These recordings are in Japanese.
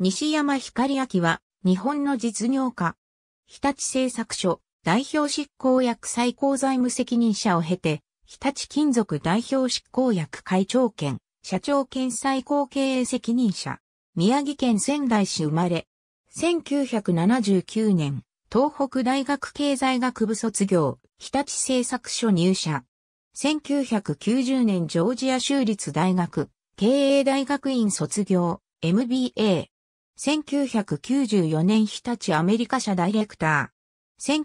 西山光明は、日本の実業家。日立製作所、代表執行役最高財務責任者を経て、日立金属代表執行役会長兼、社長兼最高経営責任者。宮城県仙台市生まれ。1979年、東北大学経済学部卒業、日立製作所入社。1990年ジョージア州立大学、経営大学院卒業、MBA。1994年日立アメリカ社ダイレクター。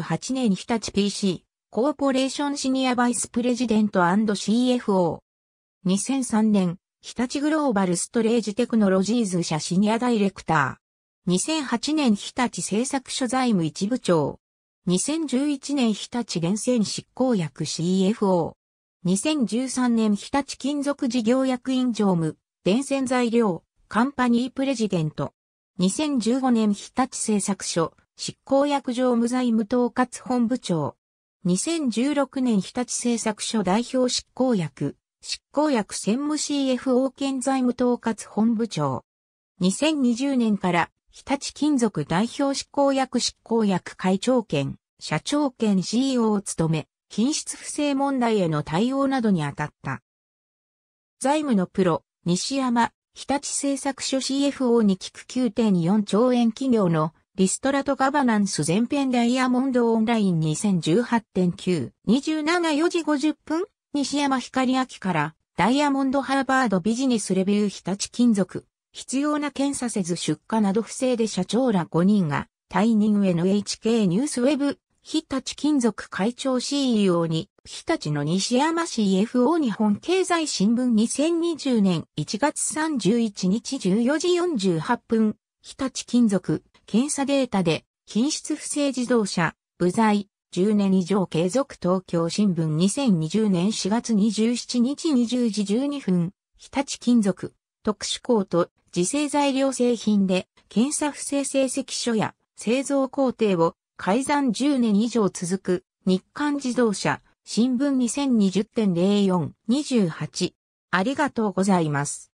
1998年日立 PC、コーポレーションシニアバイスプレジデント &CFO。2003年、日立グローバルストレージテクノロジーズ社シニアダイレクター。2008年日立製作所財務一部長。2011年日立厳選執行役 CFO。2013年日立金属事業役員常務、電線材料、カンパニープレジデント。2015年日立製作所、執行役場無罪無統括本部長。2016年日立製作所代表執行役、執行役専務 CFO 兼財務統括本部長。2020年から日立金属代表執行役執行役会長兼、社長兼 CEO を務め、品質不正問題への対応などに当たった。財務のプロ、西山日立製作所 CFO に聞く9.4兆円企業のリストラとガバナンス全編ダイヤモンドオンライン2018.9、274時50分西山光明からダイヤモンドハーバードビジネスレビュー日立金属、必要な検査せず出荷など不正で社長ら5人が退任 NHK ニュースウェブ日立金属会長 CEO に、日立の西山 CFO 日本経済新聞2020年1月31日14時48分、日立金属、検査データで、品質不正自動車、部材、10年以上継続東京新聞2020年4月27日20時12分、日立金属、特殊コート、自生材料製品で、検査不正成績書や製造工程を改ざん10年以上続く、日刊自動車、新聞2020.0428。ありがとうございます。